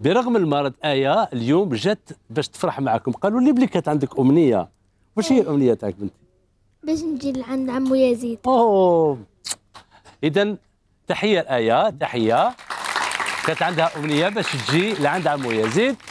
برغم المرض ايا اليوم جات باش تفرح معكم قالوا لي بلي كانت عندك امنيه واش هي الامنيه تاعك بنتي باش نجي لعند عمو يزيد اوه اذا تحيه لايا تحيه كانت عندها امنيه باش تجي لعند عمو يزيد